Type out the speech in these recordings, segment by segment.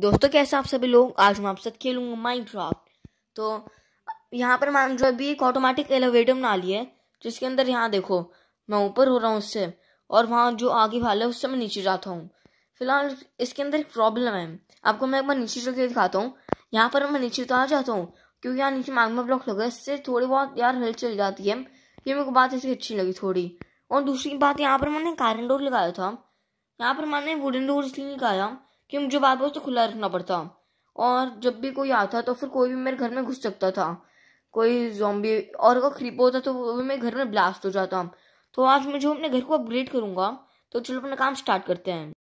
दोस्तों कैसे आप सभी लोग आज मैं आप साथ खेलूंगा माइनक्राफ्ट तो यहाँ पर मान जो अभी एक ऑटोमेटिक एलिवेटर बना लिया है जिसके अंदर यहाँ देखो मैं ऊपर हो रहा हूँ उससे और वहाँ जो आगे वाला है उससे मैं नीचे जाता हूँ फिलहाल इसके अंदर एक प्रॉब्लम है आपको मैं एक बार नीचे चल दिखाता हूँ यहाँ पर मैं नीचे उतार जाता हूँ क्योंकि यहाँ नीचे मैग्मा ब्लॉक लगा है इससे थोड़ी बहुत यार हल चल जाती है ये मेरे को बात ऐसी अच्छी लगी थोड़ी और दूसरी बात यहाँ पर मैंने कारन डोर लगाया था यहाँ पर मैंने वुडन डोर इसलिए लगाया कि मुझे बार बार उसे खुला रखना पड़ता और जब भी कोई आता तो फिर कोई भी मेरे घर में घुस सकता था कोई जॉम्बी और अगर खरीप होता तो वो भी मेरे घर में ब्लास्ट हो जाता तो आज मैं जो अपने घर को अपग्रेड करूंगा तो चलो अपना काम स्टार्ट करते हैं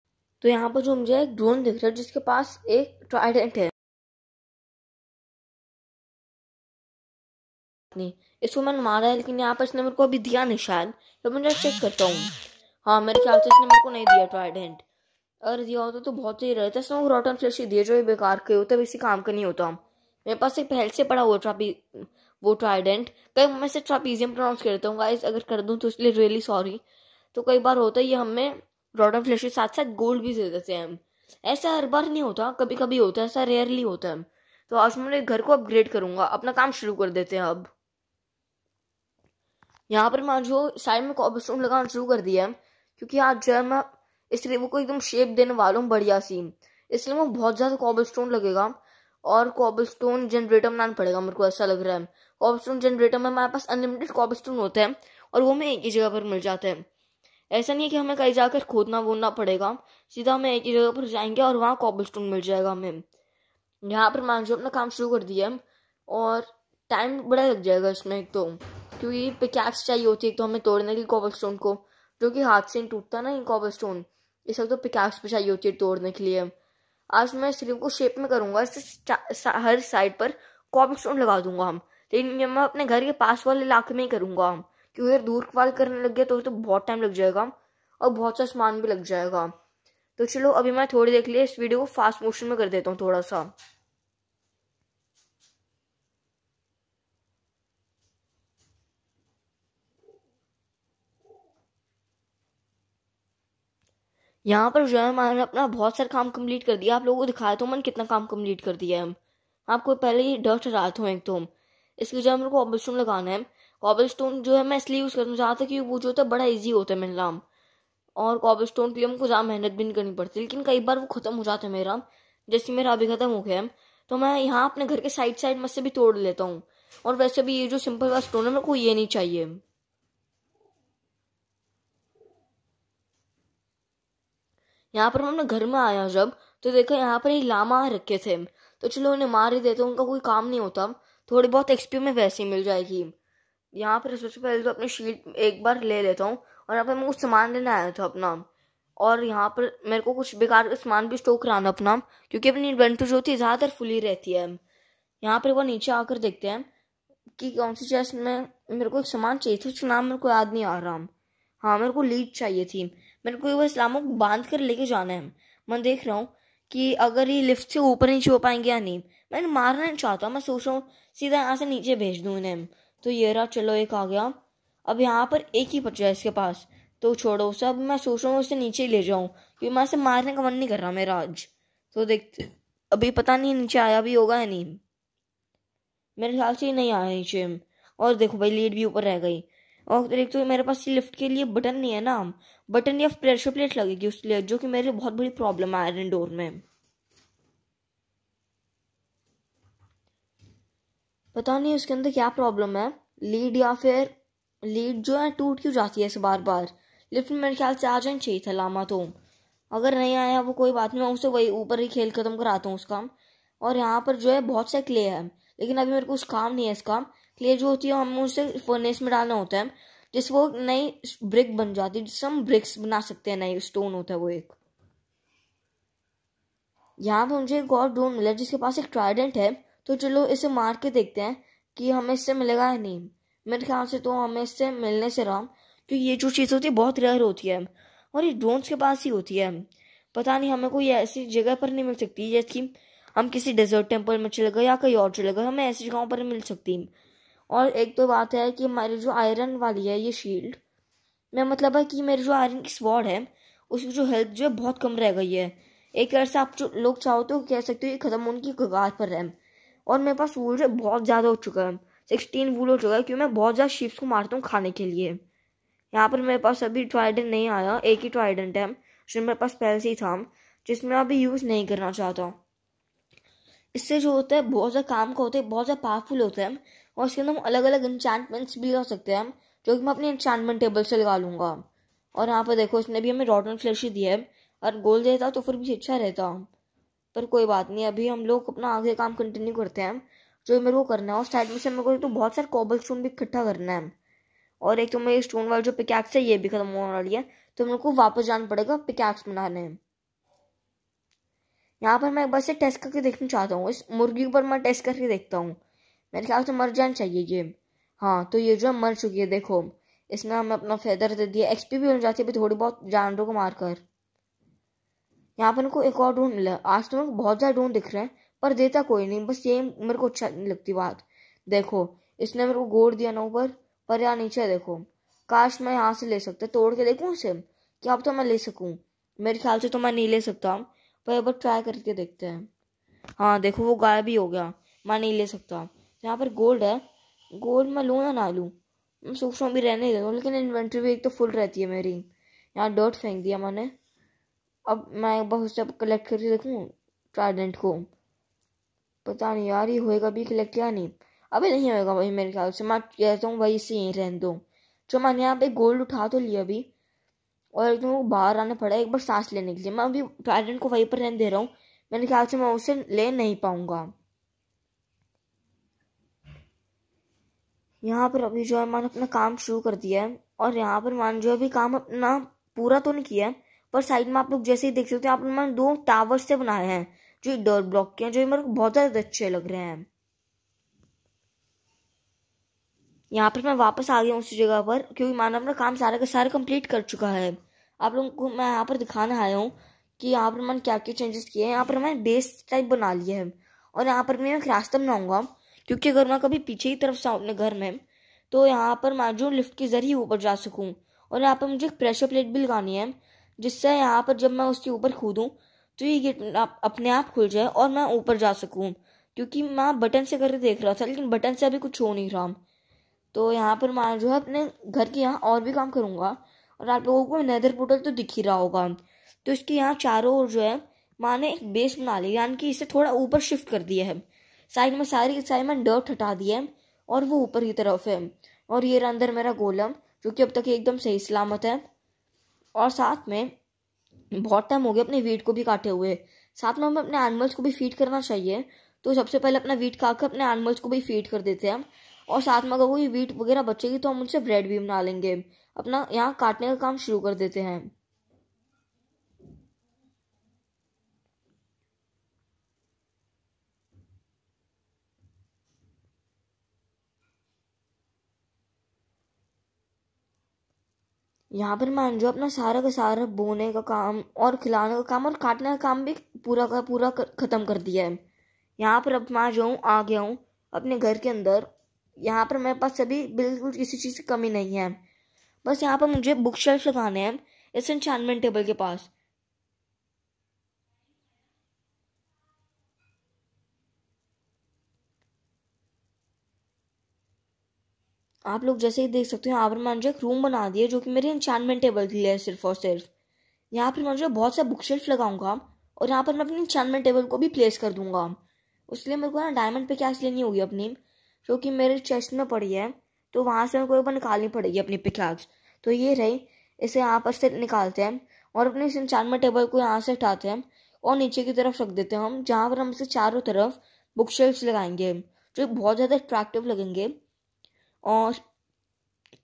तो यहाँ पर जो मुझे एक ड्रोन दिख रहा है जिसके पास एक ट्राइडेंट है नहीं इसको मैंने मारा है लेकिन यहाँ पर इसने मेरे को अभी दिया नहीं शायद तो मैं चेक करता हूँ हाँ मेरे ख्याल से इसने मेरे को नहीं दिया ट्राइडेंट अगर दिया होता तो, तो बहुत ही रहता है स्नो रॉटन फ्लैश दिए जो बेकार के होते हैं इसी काम का नहीं होता हम मेरे पास एक पहले से पड़ा हुआ ट्रापी वो ट्राइडेंट कई मैं से ट्रापीजियम प्रोनाउंस करता हूँ गाइस अगर कर दूँ तो इसलिए रियली सॉरी तो कई बार होता है ये हमें रॉटन फ्लैश के साथ साथ गोल्ड भी दे देते हैं हम ऐसा हर बार नहीं होता कभी कभी होता है ऐसा रेयरली होता है तो आज मैं मेरे घर को अपग्रेड करूंगा अपना काम शुरू कर देते हैं अब यहाँ पर मैं जो साइड में कॉबल लगाना शुरू कर दिया है क्योंकि आज जो है मैं इसलिए वो को एकदम शेप देने वाला हूँ बढ़िया सी इसलिए मैं बहुत ज़्यादा कॉबल स्टोन लगेगा और कॉबल स्टोन जनरेटर बनाना पड़ेगा मेरे को ऐसा लग रहा है कॉबल स्टोन जनरेटर में हमारे पास अनलिमिटेड कॉबल स्टोन होते हैं और वो हमें एक ही जगह पर मिल जाते हैं ऐसा नहीं है कि हमें कहीं जाकर खोदना वोदना पड़ेगा सीधा हमें एक ही जगह पर जाएंगे और वहाँ कॉबल स्टोन मिल जाएगा हमें यहाँ पर मान जो अपना काम शुरू कर दिया है और टाइम बड़ा लग जाएगा इसमें एक तो क्योंकि पिकैक्स चाहिए होती है एक तो हमें तोड़ने की कॉबल स्टोन को जो कि हाथ से टूटता ना ये कॉबल स्टोन इस वक्त तो पिकाक्स पर चाहिए होती है तोड़ने के लिए आज मैं स्लीव को शेप में करूँगा इससे हर साइड पर कॉपी स्टोन लगा दूंगा हम लेकिन मैं अपने घर के पास वाले इलाके में ही करूँगा हम क्योंकि अगर दूर कवाल करने लग गया तो, तो बहुत टाइम लग जाएगा और बहुत सा सामान भी लग जाएगा तो चलो अभी मैं थोड़ी देख लिया इस वीडियो को फास्ट मोशन में कर देता हूँ थोड़ा सा यहाँ पर जो है हमारा अपना बहुत सारा काम कंप्लीट कर दिया आप लोगों को दिखाया तो मन कितना काम कंप्लीट कर दिया है हम आपको पहले ही डस्ट रात था एक तो हम जो है मेरे को ऑबल स्टोन लगाना है कॉबल स्टोन जो है मैं इसलिए यूज़ करना चाहता कि वो जो होता है बड़ा ईजी होता है मेरा नाम और कॉबल स्टोन के लिए हमको ज़्यादा मेहनत भी नहीं करनी पड़ती लेकिन कई बार वो ख़त्म हो जाता है मेरा जैसे मेरा अभी ख़त्म हो गया है तो मैं यहाँ अपने घर के साइड साइड में से भी तोड़ लेता हूँ और वैसे भी ये जो सिंपल वाला स्टोन है मेरे को ये नहीं चाहिए यहाँ पर मैं अपने घर में आया जब तो देखा यहाँ पर ये लामा रखे थे तो चलो उन्हें मार ही देते उनका कोई काम नहीं होता थोड़ी बहुत एक्सपी में वैसे ही मिल जाएगी यहाँ पर सबसे पहले तो अपने शीट एक बार ले लेता हूँ और यहाँ पर मैं कुछ सामान लेने आया था अपना और यहाँ पर मेरे को कुछ बेकार का सामान भी स्टोक कराना अपना क्योंकि अपनी इन्वेंट्री जो होती है ज़्यादातर फुली रहती है यहाँ पर वो नीचे आकर देखते हैं कि कौन सी चेस्ट में मेरे को एक सामान चाहिए था उसका नाम मेरे को याद नहीं आ रहा हाँ मेरे को लीड चाहिए थी मेरे को वो इस्लामों को बांध कर लेके जाना है मैं देख रहा हूँ कि अगर ये लिफ्ट से ऊपर नहीं छो पाएंगे या नहीं मैं मारना नहीं चाहता मैं सोच रहा हूँ सीधा यहाँ से नीचे भेज दूँ इन्हें तो ये रहा चलो एक आ गया अब यहाँ पर एक ही बच्चा है इसके पास तो छोड़ो सब मैं सोच रहा हूँ उसे नीचे ही ले जाऊँ क्योंकि मैं इसे मारने का मन नहीं कर रहा मेरा आज तो देखते अभी पता नहीं नीचे आया भी होगा या नहीं मेरे ख्याल से नहीं आया नीचे और देखो भाई लीड भी ऊपर रह गई और एक तो मेरे पास लिफ्ट के लिए बटन नहीं है ना बटन या प्रेशर प्लेट लगेगी उस लिए जो कि मेरे बहुत बड़ी प्रॉब्लम है आयरन डोर में पता नहीं उसके अंदर क्या प्रॉब्लम है लीड या फिर लीड जो है टूट क्यों जाती है ऐसे बार बार लिफ्ट में मेरे ख्याल से आ जाना चाहिए था लामा तो अगर नहीं आया वो कोई बात नहीं मैं उसे वही ऊपर ही खेल खत्म कराता हूँ उसका और यहाँ पर जो है बहुत सा क्ले है लेकिन अभी मेरे को कुछ काम नहीं है इस काम क्ले जो होती है हम उसे फर्नेस में डालना होता है जिस वो नई ब्रिक बन जाती है जिससे हम ब्रिक्स बना सकते हैं नई स्टोन होता है वो एक यहाँ पर मुझे एक और ड्रोन मिला जिसके पास एक ट्राइडेंट है तो चलो इसे मार के देखते हैं कि हमें इससे मिलेगा या नहीं मेरे ख्याल से तो हमें इससे मिलने से राम क्योंकि तो ये जो चीज़ होती है बहुत रेयर होती है और ये ड्रोन्स के पास ही होती है पता नहीं हमें कोई ऐसी जगह पर नहीं मिल सकती जैसे कि हम किसी डेजर्ट टेम्पल में चले गए या कहीं और चले गए हमें ऐसी जगहों पर मिल सकती और एक तो बात है कि हमारी जो आयरन वाली है ये शील्ड मैं मतलब है कि मेरी जो आयरन की स्वॉर्ड है उसकी जो हेल्थ जो है बहुत कम रह गई है एक तरह से आप लोग चाहो तो कह सकते हो ये ख़त्म होने की कगार पर है और मेरे पास वूल बहुत ज़्यादा हो चुका है सिक्सटीन वूल हो चुका है क्योंकि मैं बहुत ज़्यादा शिप्स को मारता हूँ खाने के लिए यहाँ पर मेरे पास अभी ट्राइडेंट नहीं आया एक ही ट्राइडेंट है जो मेरे पास पहले से ही था जिसमें अभी यूज़ नहीं करना चाहता इससे जो होता है बहुत ज़्यादा काम का होता है बहुत ज़्यादा पावरफुल होता है और उसके अंदर हम अलग अलग इंचांटमेंट्स भी लगा सकते हैं जो कि मैं अपने इंचांटमेंट टेबल से लगा लूंगा और यहाँ पर देखो इसने भी हमें रॉटन फ्लैश ही दिया है और गोल देता तो फिर भी अच्छा रहता पर कोई बात नहीं अभी हम लोग अपना आगे काम कंटिन्यू करते हैं जो मेरे को करना है और साइड में से मेरे को तो बहुत सारे कॉबल स्टोन भी इकट्ठा करना है और एक तो मेरे स्टोन वाले जो पिकैक्स है ये भी खत्म होने वाली है तो मेरे को वापस जाना पड़ेगा पिकैक्स बनाने यहाँ पर मैं एक बार से टेस्ट करके देखना चाहता हूँ इस मुर्गी पर मैं टेस्ट करके देखता हूँ मेरे ख्याल से मर जाना चाहिए ये हाँ तो ये जो है मर चुकी है देखो इसमें हमें अपना फेदर दे दिया एक्सपी भी मिल जाती है थोड़ी बहुत जानवरों को मारकर यहाँ पर इनको एक और ढूंढ मिला आज तो मेरे बहुत ज़्यादा ढूंढ दिख रहे हैं पर देता कोई नहीं बस ये मेरे को अच्छा नहीं लगती बात देखो इसने मेरे को गोड़ दिया ना ऊपर पर यहाँ नीचे देखो काश मैं यहाँ से ले सकता तोड़ के देखूँ उसे क्या अब तो मैं ले सकूँ मेरे ख्याल से तो मैं नहीं ले सकता पर एक बार ट्राई करके देखते हैं हाँ देखो वो गायब ही हो गया मैं नहीं ले सकता यहाँ पर गोल्ड है गोल्ड मैं लूँ या ना लूँ मैं सोच रहा हूँ अभी रहने देता हूँ लेकिन इन्वेंट्री भी एक तो फुल रहती है मेरी यहाँ डॉट फेंक दिया मैंने अब मैं बहुत से कलेक्ट करके देखूँ ट्राइडेंट को पता नहीं यार ये होएगा भी कलेक्ट या नहीं अभी नहीं होएगा भाई मेरे ख्याल से मैं कहता हूँ भाई इसे यहीं रहने दो जो मैंने यहाँ पे गोल्ड उठा तो लिया अभी और एक तो बाहर आना पड़ा एक बार सांस लेने के लिए मैं अभी ट्राइडेंट को वहीं पर रहने दे रहा हूँ मेरे ख्याल से मैं उसे ले नहीं पाऊँगा यहाँ पर अभी जो है मैंने अपना काम शुरू कर दिया है और यहाँ पर मान जो अभी काम अपना पूरा तो नहीं किया है पर साइड में आप लोग जैसे ही देख सकते हैं आप मैंने दो टावर से बनाए हैं जो डोर ब्लॉक के हैं जो मेरे को बहुत ज़्यादा अच्छे लग रहे हैं यहाँ पर मैं वापस आ गया उस जगह पर क्योंकि मान अपना काम सारा का सारा कंप्लीट कर चुका है आप लोगों को मैं यहाँ पर दिखाना आया हूँ कि यहाँ पर मैंने क्या क्या चेंजेस किए हैं यहाँ पर मैंने बेस टाइप बना लिया है और यहाँ पर मैं एक रास्ता बनाऊंगा क्योंकि अगर मैं कभी पीछे की तरफ से आऊँ अपने घर में तो यहाँ पर मैं जो लिफ्ट के ज़रिए ऊपर जा सकूँ और यहाँ पर मुझे एक प्रेशर प्लेट भी लगानी है जिससे यहाँ पर जब मैं उसके ऊपर कूदूँ तो ये गेट अपने आप खुल जाए और मैं ऊपर जा सकूँ क्योंकि मैं बटन से करके देख रहा था लेकिन बटन से अभी कुछ हो नहीं रहा तो यहाँ पर मैं जो है अपने घर के यहाँ और भी काम करूँगा और आप लोगों को नैदर पोर्टल तो दिख ही रहा होगा तो इसके यहाँ चारों ओर जो है माँ ने एक बेस बना ली यानी कि इसे थोड़ा ऊपर शिफ्ट कर दिया है साइड में सारी में डर्ट हटा दिए है और वो ऊपर की तरफ है और ये रहा अंदर मेरा गोलम जो कि अब तक एकदम सही सलामत है और साथ में बहुत टाइम हो गया अपने वीट को भी काटे हुए साथ में हमें अपने एनिमल्स को भी फीड करना चाहिए तो सबसे पहले अपना वीट खा कर अपने एनिमल्स को भी फीड कर देते हैं हम और साथ में अगर कोई वीट वगैरह बचेगी तो हम उनसे ब्रेड भी बना लेंगे अपना यहाँ काटने का काम शुरू कर देते हैं यहाँ पर मान जो अपना सारा का सारा बोने का काम और खिलाने का काम और काटने का काम भी पूरा का पूरा ख़त्म कर दिया है यहाँ पर अब मैं जो हूँ आ गया हूँ अपने घर के अंदर यहाँ पर मेरे पास सभी बिल्कुल किसी चीज़ की कमी नहीं है बस यहाँ पर मुझे बुक शेल्फ लगाने हैं इस इंचानमेंट टेबल के पास आप लोग जैसे ही देख सकते हो यहाँ पर मैंने जो एक रूम बना दिया जो कि मेरे इंचानमेंट टेबल के लिए सिर्फ और सिर्फ यहाँ पर मैं जो बहुत सा बुक शेल्फ लगाऊंगा और यहाँ पर मैं अपनी इंचानमेंट टेबल को भी प्लेस कर दूंगा उसके लिए मेरे को ना डायमंड पे कैश लेनी होगी अपनी जो कि मेरे चेस्ट में पड़ी है तो वहाँ से मेरे को निकालनी पड़ेगी अपनी पिकैक्स तो ये रही इसे यहाँ पर से निकालते हैं और अपने इस इंचानमेंट टेबल को यहाँ से हटाते हैं और नीचे की तरफ रख देते हैं हम जहाँ पर हम इसे चारों तरफ बुक शेल्फ लगाएंगे जो बहुत ज़्यादा अट्रैक्टिव लगेंगे और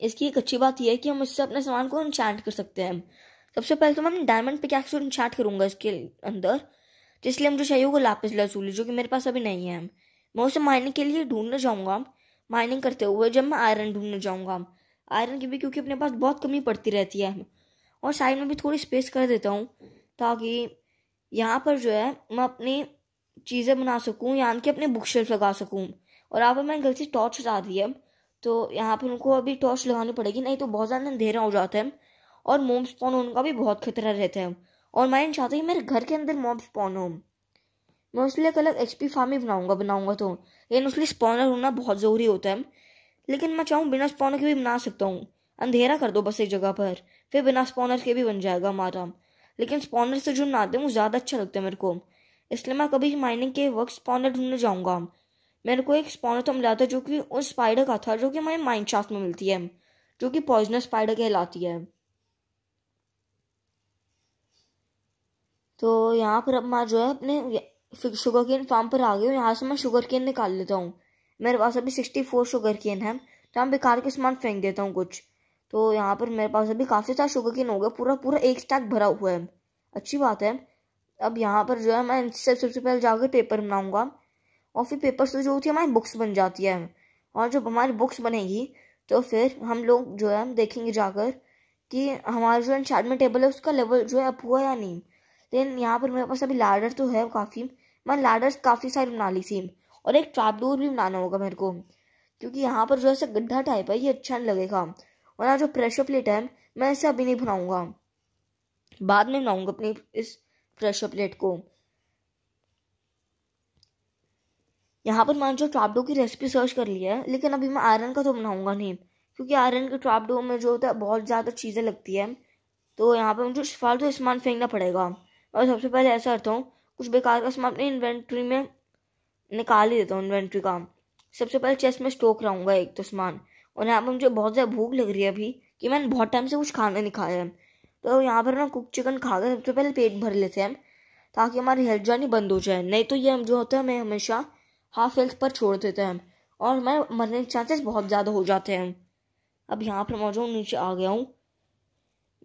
इसकी एक अच्छी बात यह है कि हम इससे अपने सामान को इंचार्ट कर सकते हैं सबसे पहले तो मैं डायमंड पे क्या इंचार्ट करूँगा इसके अंदर जिसलिए मुझे चाहिए होगा लापिस लसूली जो कि मेरे पास अभी नहीं है मैं उसे माइनिंग के लिए ढूंढने जाऊँगा माइनिंग करते हुए जब मैं आयरन ढूंढने जाऊँगा आयरन की भी क्योंकि अपने पास बहुत कमी पड़ती रहती है और साइड में भी थोड़ी स्पेस कर देता हूँ ताकि यहाँ पर जो है मैं अपनी चीज़ें बना सकूँ यानी कि अपने बुक शेल्फ लगा सकूँ और आप मैं गलती टॉर्च हटा दी है तो यहाँ पर उनको अभी टॉर्च लगानी पड़ेगी नहीं तो बहुत ज़्यादा अंधेरा हो जाता है और मोम स्पॉन उनका भी बहुत खतरा रहता है और मैं चाहता हूँ मेरे घर के अंदर मोम स्पॉन हो मैं उसके लिए एक अलग एच पी फार्म ही बनाऊंगा बनाऊंगा तो लेकिन उसके लिए स्पॉनर होना बहुत ज़रूरी होता है लेकिन मैं चाहूँ बिना स्पॉनर के भी बना सकता हूँ अंधेरा कर दो बस एक जगह पर फिर बिना स्पॉनर के भी बन जाएगा हमारा लेकिन स्पॉनर से जो नाते हैं वो ज़्यादा अच्छा लगता है मेरे को इसलिए मैं कभी माइनिंग के वक्त स्पॉनर ढूंढने जाऊँगा मेरे को एक तो मिला था जो कि उस स्पाइडर का था जो कि हमारे माइंड शाफ्ट में मिलती है जो कि पॉइजनस स्पाइडर कहलाती है तो यहाँ पर अब मैं जो है अपने शुगर केन फार्म पर आ गई हूँ यहाँ से मैं शुगर केन निकाल लेता हूँ मेरे पास अभी सिक्सटी फोर शुगर केन है तो मैं बेकार के सामान फेंक देता हूँ कुछ तो यहाँ पर मेरे पास अभी काफ़ी सारा शुगर केन हो गया पूरा पूरा एक स्टैक भरा हुआ है अच्छी बात है अब यहाँ पर जो है मैं सबसे पहले जाकर पेपर बनाऊँगा और फिर पेपर से तो जो होती है हमारी बुक्स बन जाती है और जब हमारी बुक्स बनेगी तो फिर हम लोग जो है देखेंगे जाकर कि हमारा जो एनशार्टमेंट टेबल है उसका लेवल जो है अप हुआ या नहीं लेकिन यहाँ पर मेरे पास अभी लाडर तो है काफ़ी मैं लाडर काफ़ी सारी बना ली थी और एक ट्रैपडोर भी बनाना होगा मेरे को क्योंकि यहाँ पर जो है गड्ढा टाइप है ये अच्छा नहीं लगेगा और यहाँ जो प्रेशर प्लेट है मैं इसे अभी नहीं बनाऊँगा बाद में बनाऊँगा अपनी इस प्रेशर प्लेट को यहाँ पर मैंने जो ट्रापडो की रेसिपी सर्च कर ली है लेकिन अभी मैं आयरन का तो बनाऊँगा नहीं क्योंकि आयरन के ट्रापडो में जो होता है बहुत ज़्यादा चीज़ें लगती है तो यहाँ पर मुझे फालतू तो सामान फेंकना पड़ेगा और सबसे पहले ऐसा करता हूँ कुछ बेकार का सामान अपनी इन्वेंट्री में निकाल ही देता हूँ इन्वेंट्री का सबसे पहले चेस्ट में स्टोक रहूँगा एक तो सामान और यहाँ पर मुझे बहुत ज़्यादा भूख लग रही है अभी कि मैंने बहुत टाइम से कुछ खाना नहीं खाया है तो यहाँ पर मैं कुक चिकन खा कर सबसे पहले पेट भर लेते हैं ताकि हमारी हेल्थ जानी बंद हो जाए नहीं तो ये हम जो होता है हमें हमेशा हाफ हेल्थ पर छोड़ देते हैं और मैं मरने के चांसेस बहुत ज़्यादा हो जाते हैं अब यहाँ पर मौजूद नीचे आ गया हूँ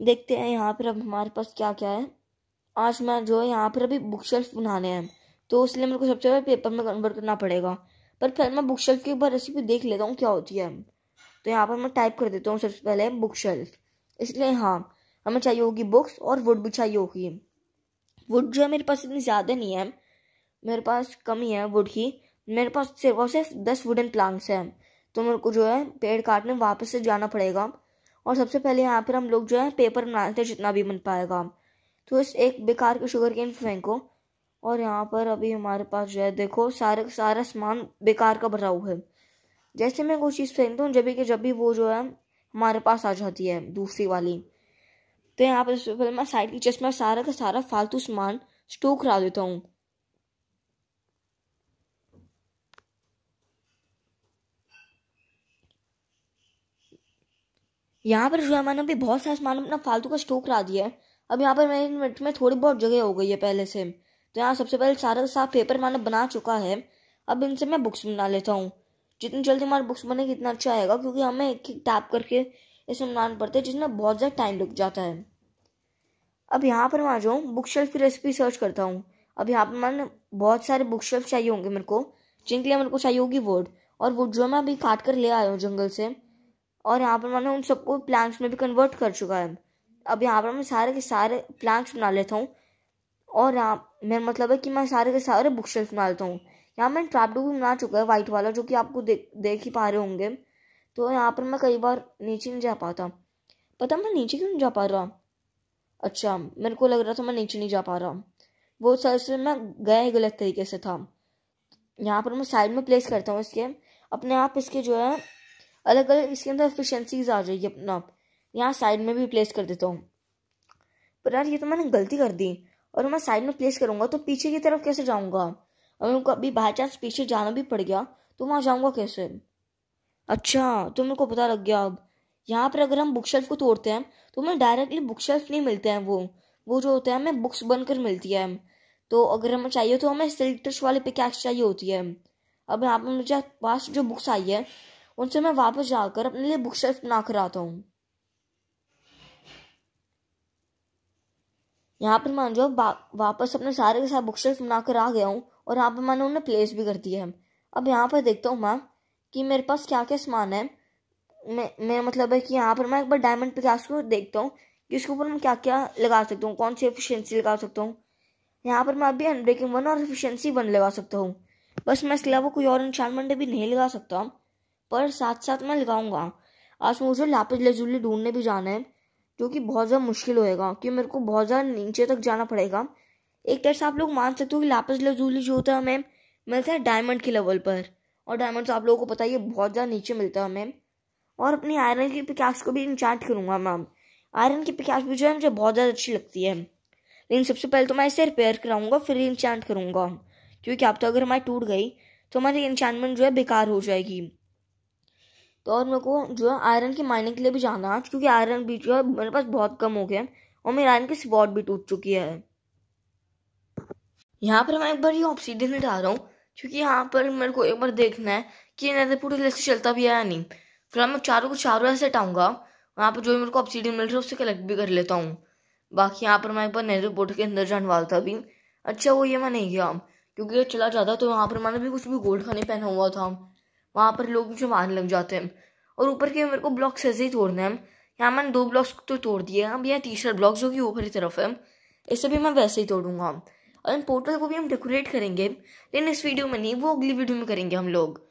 देखते हैं यहाँ पर अब हमारे पास क्या क्या है आज मैं जो है यहाँ पर अभी बुक शेल्फ बनाने हैं तो इसलिए मेरे को सबसे पहले पेपर में कन्वर्ट करना पड़ेगा पर फिर मैं बुक शेल्फ की एक बार रेसिपी देख लेता हूँ क्या होती है तो यहाँ पर मैं टाइप कर देता हूँ सबसे पहले बुक शेल्फ इसलिए हाँ हमें चाहिए होगी बुक्स और वुड भी चाहिए होगी वुड जो है मेरे पास इतनी ज़्यादा नहीं है मेरे पास कमी है वुड की मेरे पास सिर्फ और सिर्फ दस वुडन प्लांट्स हैं तो मेरे को जो है पेड़ काटने वापस से जाना पड़ेगा और सबसे पहले यहाँ पर हम लोग जो है पेपर बनाते हैं जितना भी बन पाएगा तो इस एक बेकार के शुगर केन फेंको और यहाँ पर अभी हमारे पास जो है देखो सारे सारा सामान बेकार का भरा हुआ है जैसे मैं कोई चीज़ फेंकता हूँ जब भी जब भी वो जो है हमारे पास आ जाती है दूसरी वाली तो यहाँ पर सबसे पहले मैं साइड की चश्मा सारा का सारा फालतू सामान स्टोक करा देता हूँ यहाँ पर जो है मैंने अभी बहुत सारा सामान अपना फालतू का स्टोक करा दिया है अब यहाँ पर मेरी इन्वेंट में थोड़ी बहुत जगह हो गई है पहले से तो यहाँ सबसे पहले सारा साफ पेपर मैंने बना चुका है अब इनसे मैं बुक्स बना लेता हूँ जितनी जल्दी हमारे बुक्स बनेगी इतना अच्छा आएगा क्योंकि हमें एक एक टैप करके इसमें बनाना पड़ता है जिसमें बहुत ज़्यादा टाइम लग जाता है अब यहाँ पर मैं आ जाऊँ बुक शेल्फ की रेसिपी सर्च करता हूँ अब यहाँ पर मैंने बहुत सारे बुक शेल्फ चाहिए होंगे मेरे को जिनके लिए मेरे को चाहिए होगी वुड और वुड जो मैं अभी काट कर ले आया हूँ जंगल से और यहाँ पर मैंने उन सबको प्लैंक्स में भी कन्वर्ट कर चुका है अब यहाँ पर मैं सारे के सारे प्लैंक्स बना लेता हूँ और यहाँ मेरा मतलब है कि मैं सारे के सारे बुक शेल्फ बना लेता हूँ यहाँ मैं ट्रैपडो भी बना चुका है वाइट वाला जो कि आपको दे, देख ही पा रहे होंगे तो यहाँ पर मैं कई बार नीचे नहीं जा पाता पता मैं नीचे क्यों नहीं जा पा रहा अच्छा मेरे को लग रहा था मैं नीचे नहीं जा पा रहा वो सर से मैं गया ही गलत तरीके से था यहाँ पर मैं साइड में प्लेस करता हूँ इसके अपने आप इसके जो है अलग अलग इसके अंदर एफिशिएंसीज आ जाएगी अपना आप यहाँ साइड में भी प्लेस कर देता हूँ पर यार ये तो मैंने गलती कर दी और मैं साइड में प्लेस करूँगा तो पीछे की तरफ कैसे जाऊँगा अगर उनको अभी बाई चांस पीछे जाना भी पड़ गया तो वहाँ जाऊँगा कैसे अच्छा तो मेरे को पता लग गया अब यहाँ पर अगर हम बुक शेल्फ को तोड़ते हैं तो हमें डायरेक्टली बुक शेल्फ नहीं मिलते हैं वो वो जो होते हैं हमें बुक्स बनकर मिलती है तो अगर हमें चाहिए तो हमें सिलेक्टर्स वाले पिकैक्स चाहिए होती है अब यहाँ पर मुझे पास जो बुक्स आई है उनसे मैं वापस जाकर अपने लिए बुक शेल्फ बना कर आता हूँ यहाँ पर मान जो वापस अपने सारे के साथ बुक शेल्फ बना कर आ गया हूँ और यहाँ पर मैंने उन्हें प्लेस भी कर दिया है अब यहाँ पर देखता हूँ मैं कि मेरे पास क्या क्या सामान है मैं मेरा मतलब है कि यहाँ पर मैं एक बार डायमंड पिकास को देखता हूँ कि उसके ऊपर मैं क्या क्या लगा सकता हूँ कौन सी एफिशिएंसी लगा सकता हूँ यहाँ पर मैं अभी अनब्रेकिंग वन और एफिशिएंसी वन लगा सकता हूँ बस मैं इसके अलावा कोई और इंशानमेंट भी नहीं लगा सकता हूँ पर साथ साथ मैं लगाऊंगा आज मुझे लापिस लजूली ढूंढने भी जाना है जो कि बहुत ज़्यादा मुश्किल होएगा क्योंकि मेरे को बहुत ज़्यादा नीचे तक जाना पड़ेगा एक तरह से आप लोग मान सकते हो कि लापिस लजूली जो होता है हमें मिलता है डायमंड के लेवल पर और डायमंड आप लोगों को पता ही है बहुत ज़्यादा नीचे मिलता है हमें और अपनी आयरन की पिकास को भी इंचार्ट करूँगा मैम आयरन की पिकास भी जो है मुझे बहुत ज़्यादा अच्छी लगती है लेकिन सबसे पहले तो मैं इसे रिपेयर कराऊंगा फिर इंचार्ट करूँगा क्योंकि अब तो अगर हमारी टूट गई तो हमारी इंचार्टमेंट जो है बेकार हो जाएगी तो और मेरे को जो है आयरन की माइनिंग के लिए भी जाना है क्योंकि आयरन भी जो है मेरे पास बहुत कम हो गया है और मेरे आयरन की स्पॉट भी टूट चुकी है यहाँ पर मैं एक बार ये ऑप्सीडियन डाल रहा हूँ क्योंकि यहाँ पर मेरे को एक बार देखना है कि नैदर पूरे से चलता भी है या नहीं फिलहाल मैं चारों को चारों ऐसे हटाऊंगा वहाँ पर जो मेरे को ऑप्सीडियन मिल रहा है उससे कलेक्ट भी कर लेता हूँ बाकी यहाँ पर मैं एक बार नैदर पोर्ट के अंदर जाने वाला था अभी अच्छा वो ये मैं नहीं गया क्योंकि चला जाता तो यहाँ पर मैंने भी कुछ भी गोल्ड का नहीं पहना हुआ था वहाँ पर लोग मुझे मारने लग जाते हैं और ऊपर के मेरे को ब्लॉक ऐसे ही तोड़ने है यहाँ मैंने दो ब्लॉक्स तो तोड़ दिए अब यह तीसरा ब्लॉक जो कि ऊपर की तरफ है इसे भी मैं वैसे ही तोड़ूंगा और इन पोर्टल को भी हम डेकोरेट करेंगे लेकिन इस वीडियो में नहीं वो अगली वीडियो में करेंगे हम लोग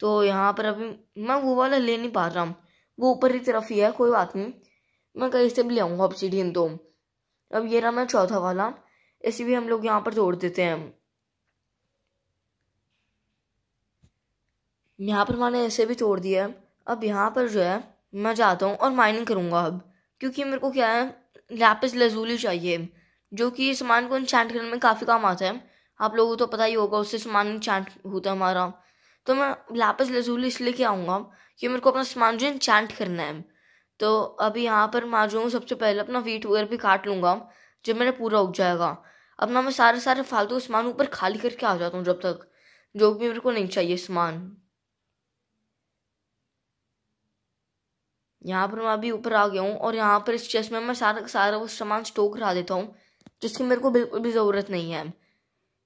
तो यहाँ पर अभी मैं वो वाला ले नहीं पा रहा हूँ वो ऊपर की तरफ ही है कोई बात नहीं मैं कहीं से भी ले आऊँगा इन तो अब ये रहा मैं चौथा वाला इसे भी हम लोग यहाँ पर तोड़ देते हैं यहाँ पर मैंने ऐसे भी तोड़ दिया है अब यहाँ पर जो है मैं जाता हूँ और माइनिंग करूँगा अब क्योंकि मेरे को क्या है लैपिस लजूली चाहिए जो कि सामान को इंचांट करने में काफ़ी काम आता है आप लोगों को तो पता ही होगा उससे सामान इंचांट होता है हमारा तो मैं लैपिस लजूली इसलिए के आऊँगा कि मेरे को अपना सामान जो इंचांट करना है तो अभी यहाँ पर मैं जो हूँ सबसे पहले अपना वीट वगैरह भी काट लूँगा जब मेरा पूरा उग जाएगा अपना मैं सारे सारे फालतू सामान ऊपर खाली करके आ जाता हूँ जब तक जो भी मेरे को नहीं चाहिए सामान यहाँ पर मैं अभी ऊपर आ गया हूँ और यहाँ पर इस चेस्ट में मैं सारा सारा वो सामान स्टोक करा देता हूँ जिसकी मेरे को बिल्कुल भी ज़रूरत नहीं है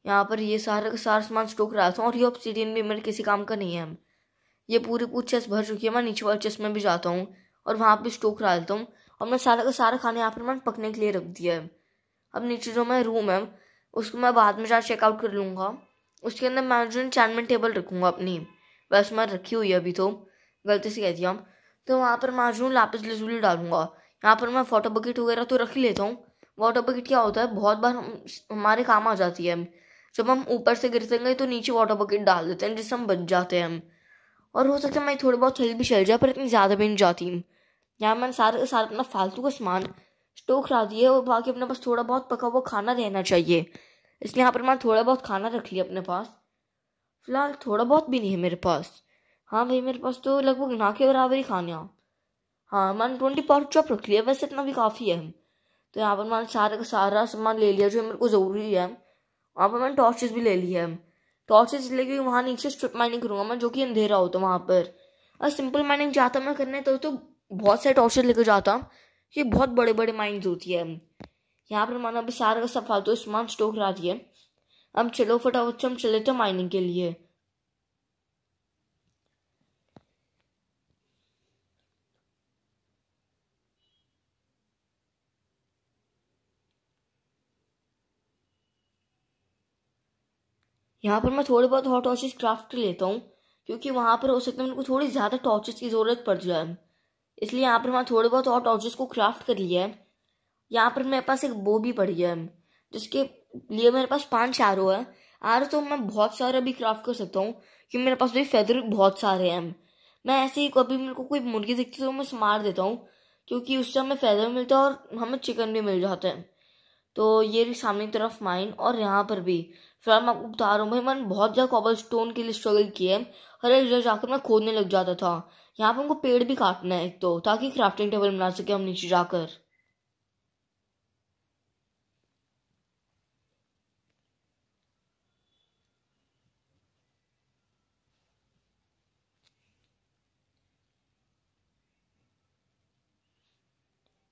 यहाँ पर ये सारा सारा सामान स्टोक करा देता हूँ और ये ऑप्सीडियन भी मेरे किसी काम का नहीं है ये पूरी पूरी चेस्ट भर चुकी है मैं नीचे वाले चेस्ट में भी जाता हूँ और वहाँ पर स्टोक करा देता हूँ और मैं सारा का सारा खाना यहाँ पर मैंने पकने के लिए रख दिया है अब नीचे जो मैं रूम है उसको मैं बाद में जा चेकआउट कर लूँगा उसके अंदर मैं जो इन्चानमेंट टेबल रखूँगा अपनी वैसे मैं रखी हुई है अभी तो गलती से कह दिया तो वहाँ पर मैं आज लापिस लजूली डालूंगा यहाँ पर मैं फोटो बकेट वगैरह तो रख ही लेता हूँ वाटर बकेट क्या होता है बहुत बार हम हमारे काम आ जाती है जब हम ऊपर से गिरते गए तो नीचे वाटर बकेट डाल देते हैं जिससे हम बच जाते हैं हम और हो सकता है मैं थोड़ी बहुत हिल भी चल जाए पर इतनी ज़्यादा भी नहीं जाती यहाँ मैंने सारे सारे अपना फालतू का सामान स्टोव करा दिया और बाकी अपने पास थोड़ा बहुत पका हुआ खाना रहना चाहिए इसलिए यहाँ पर मैंने थोड़ा बहुत खाना रख लिया अपने पास फिलहाल थोड़ा बहुत भी नहीं है मेरे पास हाँ भाई मेरे पास तो लगभग ना के बराबर ही खाने हैं हाँ मैंने ट्वेंटी पार्ट चॉप रख लिया वैसे इतना भी काफ़ी है तो यहाँ पर मैंने सारे का सारा सामान ले लिया जो मेरे को ज़रूरी है वहाँ पर मैंने टॉर्चेस भी ले ली है टॉर्चेस लेके वहाँ नीचे स्ट्रिप माइनिंग करूँगा मैं जो कि अंधेरा होता वहाँ पर और सिंपल माइनिंग जाता मैं करने तो, तो बहुत सारे टॉर्चेस लेकर जाता हूँ कि बहुत बड़े बड़े माइंड होती है यहाँ पर मैंने अभी सारा का सब फालतू सामान स्टोक करा दिया अब चलो फटाफट से हम चले थे माइनिंग के लिए यहाँ पर मैं थोड़े बहुत और टॉर्चेस क्राफ्ट कर लेता हूँ क्योंकि वहाँ पर हो सकता है मेरे को थोड़ी ज़्यादा टॉर्चेस की ज़रूरत पड़ जाए इसलिए यहाँ पर मैं थोड़े बहुत हॉट टॉर्चेस को क्राफ्ट कर लिया है यहाँ पर मेरे पास एक बो भी पड़ी है जिसके लिए मेरे पास पाँच आरो है आरो तो मैं बहुत सारे भी क्राफ्ट कर सकता हूँ क्योंकि मेरे पास भी फैदर बहुत सारे हैं मैं ऐसे ही कभी मेरे को कोई मुर्गी दिखती तो मैं मार देता हूँ क्योंकि उससे हमें फैदर मिलता है और हमें चिकन भी मिल जाता है तो ये भी सामने की तरफ माइन और यहाँ पर भी फिलहाल मैं आपको बता रहा हूँ भाई मैंने बहुत ज़्यादा कॉबल स्टोन के लिए स्ट्रगल किया है हर एक जगह जाकर मैं खोदने लग जाता था यहाँ पर हमको पेड़ भी काटना है एक तो ताकि क्राफ्टिंग टेबल बना सके हम नीचे जाकर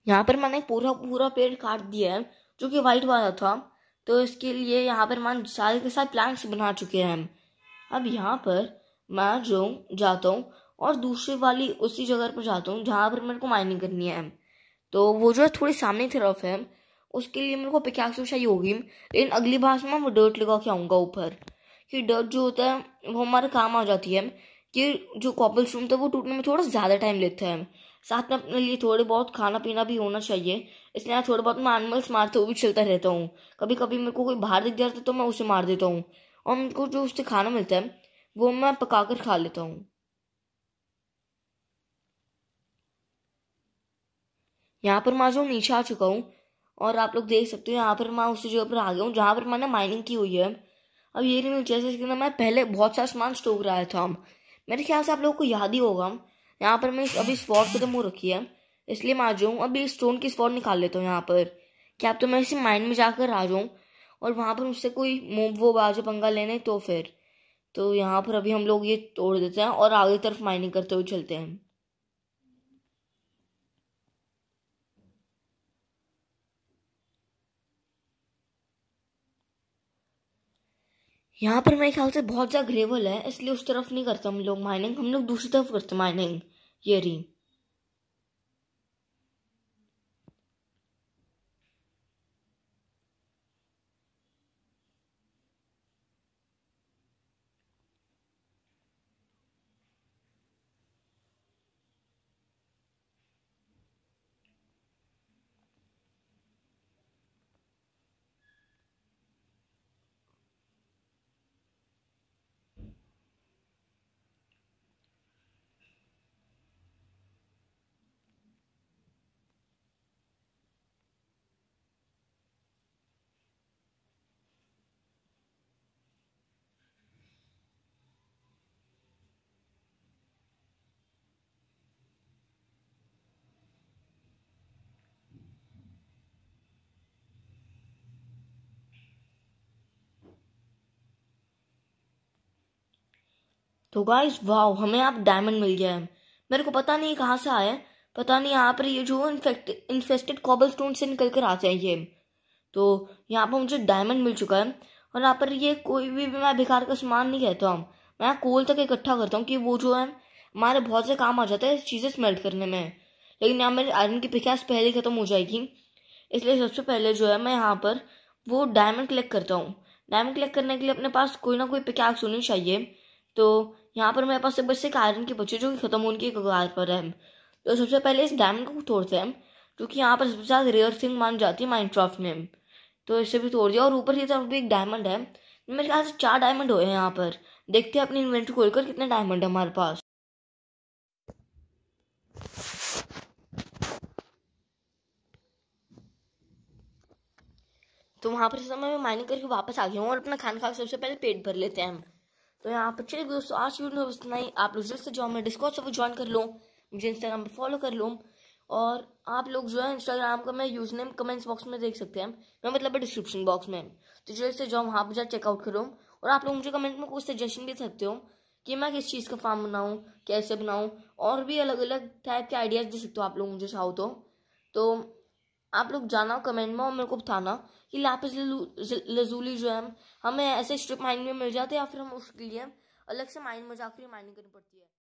यहाँ पर मैंने पूरा पूरा पेड़ काट दिया है जो कि वाइट वाला था तो इसके लिए यहाँ पर मान सारे के साथ प्लैंक्स बना चुके हैं अब यहाँ पर मैं जो जाता हूँ और दूसरी वाली उसी जगह पर जाता हूँ जहाँ पर मेरे को माइनिंग करनी है तो वो जो है थोड़ी सामने तरफ है उसके लिए मेरे को पिकैक्स तो चाहिए होगी लेकिन अगली बार में मैं डर्ट लगा के आऊँगा ऊपर कि डर्ट जो होता है वो हमारे काम आ जाती है कि जो कॉपल्स रूम था वो टूटने में थोड़ा ज़्यादा टाइम लेता है साथ में अपने लिए थोड़े बहुत खाना पीना भी होना चाहिए इसलिए मैं थोड़े बहुत मैं एनिमल्स मारते तो हुए भी चलता रहता हूँ कभी कभी मेरे को कोई बाहर दिख जाता है तो मैं उसे मार देता हूँ और उनको जो उससे खाना मिलता है वो मैं पका कर खा लेता हूँ यहाँ पर मैं जो नीचे आ चुका हूँ और आप लोग देख सकते हो यहाँ पर मैं उस जगह पर आ गया हूँ जहाँ पर मैंने माइनिंग की हुई है अब ये नहीं जैसे कि मैं पहले बहुत सारा सामान स्टोक रहा था मेरे ख्याल से आप लोगों को याद ही होगा यहाँ पर मैं अभी स्पॉट खत्म हो रखी है इसलिए मैं आ जाऊँ अभी स्टोन की स्पॉट निकाल लेता हूँ यहाँ पर क्या आप तो मैं इसी माइंड में जाकर आ जाऊँ और वहाँ पर मुझसे कोई मोब वो बाजू पंगा लेने तो फिर तो यहाँ पर अभी हम लोग ये तोड़ देते हैं और आगे तरफ माइनिंग करते हुए चलते हैं यहाँ पर मेरे ख्याल से बहुत ज़्यादा ग्रेवल है इसलिए उस तरफ नहीं करते हम लोग माइनिंग हम लोग दूसरी तरफ करते माइनिंग ये रिंग तो गाइस वाओ हमें आप डायमंड मिल गया है मेरे को पता नहीं कहाँ से आया पता नहीं यहाँ पर ये जो इन्फेक्ट इन्फेस्टेड कॉबल स्टोन से निकल कर आते हैं ये तो यहाँ पर मुझे डायमंड मिल चुका है और यहाँ पर ये कोई भी मैं बेकार का सामान नहीं कहता हूँ मैं कोल तक इकट्ठा करता हूँ कि वो जो है हमारे बहुत से काम आ जाते हैं चीज़ें स्मेल्ट करने में लेकिन यहाँ मेरी आयरन की पिकास पहले ख़त्म हो जाएगी इसलिए सबसे पहले जो है मैं यहाँ पर वो डायमंड कलेक्ट करता हूँ डायमंड कलेक्ट करने के लिए अपने पास कोई ना कोई पिकास होनी चाहिए तो यहाँ पर मेरे पास सिर्फ बस एक आयरन के बच्चे जो कि ख़त्म होने की कगार पर है तो सबसे पहले इस डायमंड को तोड़ते हैं क्योंकि यहाँ पर सबसे ज़्यादा रेयर थिंग मान जाती है माइनक्राफ्ट में तो इसे भी तोड़ दिया और ऊपर की तरफ भी एक डायमंड है मेरे ख्याल से चार डायमंड हुए हैं यहाँ पर देखते हैं अपनी इन्वेंट्री खोलकर कितने डायमंड है हमारे पास तो वहाँ पर इस समय मैं माइनिंग करके वापस आ गया हूँ और अपना खाना खा सबसे पहले पेट भर लेते हैं हम तो यहाँ पर चलिए दोस्तों आज वीडियो में इतना ही आप लोग जल्द से जो हमें डिस्कॉट सर्वर ज्वाइन कर लो मुझे इंस्टाग्राम पर फॉलो कर लो और आप लोग जो है इंस्टाग्राम का मैं यूज नेम कमेंट्स बॉक्स में देख सकते हैं मैं मतलब डिस्क्रिप्शन बॉक्स में तो जल्द से जो वहाँ पर जाकर चेकआउट करो और आप लोग मुझे कमेंट में कुछ सजेशन दे सकते हो कि मैं किस चीज़ का फॉर्म बनाऊँ कैसे बनाऊँ और भी अलग अलग टाइप के आइडियाज़ दे सकते हो आप लोग मुझे चाहो तो, तो आप लोग जाना कमेंट में और मेरे को बताना कि लापिस लजूली जो है हमें ऐसे स्ट्रिप माइंड में मिल जाते हैं या फिर हम उसके लिए अलग से माइन में जाकर माइनिंग करनी पड़ती है